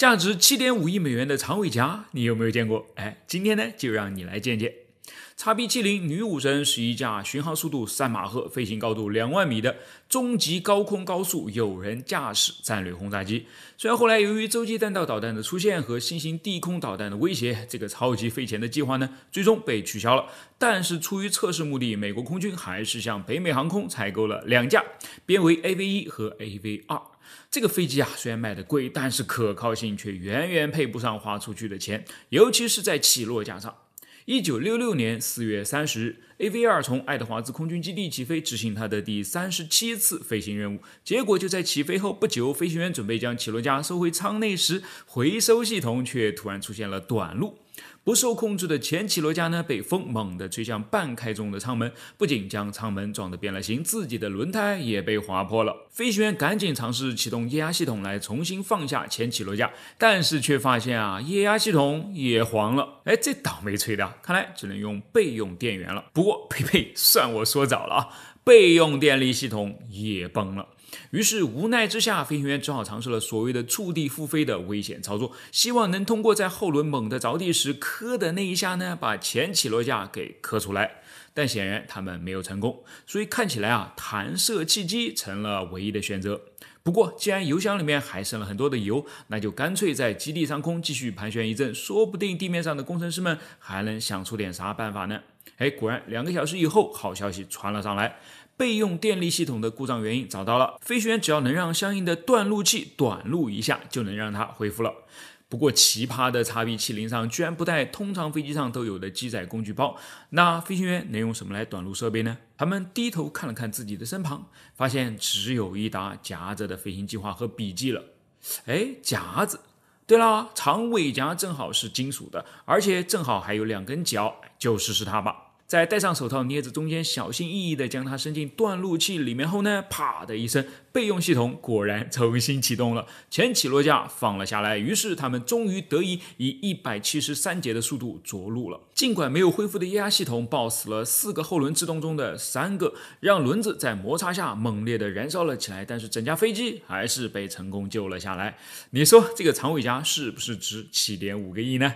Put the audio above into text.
价值七点五亿美元的长尾夹，你有没有见过？哎，今天呢，就让你来见见。叉 b 7 0女武神是一架巡航速度三马赫、飞行高度两万米的中级高空高速有人驾驶战略轰炸机。虽然后来由于洲际弹道导弹的出现和新型地空导弹的威胁，这个超级费钱的计划呢，最终被取消了。但是出于测试目的，美国空军还是向北美航空采购了两架，编为 AV 一和 AV 二。这个飞机啊，虽然卖的贵，但是可靠性却远远配不上花出去的钱，尤其是在起落架上。一九六六年四月三十日，AV 二从爱德华兹空军基地起飞，执行他的第三十七次飞行任务。结果就在起飞后不久，飞行员准备将起落架收回舱内时，回收系统却突然出现了短路。不受控制的前起落架呢，被风猛地吹向半开中的舱门，不仅将舱门撞得变了形，自己的轮胎也被划破了。飞行员赶紧尝试启动液压系统来重新放下前起落架，但是却发现啊，液压系统也黄了。哎，这倒霉催的，看来只能用备用电源了。不过，呸呸，算我说早了啊，备用电力系统也崩了。于是无奈之下，飞行员只好尝试了所谓的触地复飞的危险操作，希望能通过在后轮猛地着地时磕的那一下呢，把前起落架给磕出来。但显然他们没有成功，所以看起来啊，弹射器机成了唯一的选择。不过既然油箱里面还剩了很多的油，那就干脆在基地上空继续盘旋一阵，说不定地面上的工程师们还能想出点啥办法呢。哎，果然，两个小时以后，好消息传了上来。备用电力系统的故障原因找到了，飞行员只要能让相应的断路器短路一下，就能让它恢复了。不过，奇葩的 x b 7 0上居然不带通常飞机上都有的机载工具包，那飞行员能用什么来短路设备呢？他们低头看了看自己的身旁，发现只有一沓夹着的飞行计划和笔记了。哎，夹子。对了，长尾夹正好是金属的，而且正好还有两根脚，就试试它吧。在戴上手套，捏着中间，小心翼翼地将它伸进断路器里面后呢，啪的一声，备用系统果然重新启动了，前起落架放了下来，于是他们终于得以以一百七十三节的速度着陆了。尽管没有恢复的液压系统爆死了四个后轮制动中的三个，让轮子在摩擦下猛烈地燃烧了起来，但是整架飞机还是被成功救了下来。你说这个长尾夹是不是值七点五个亿呢？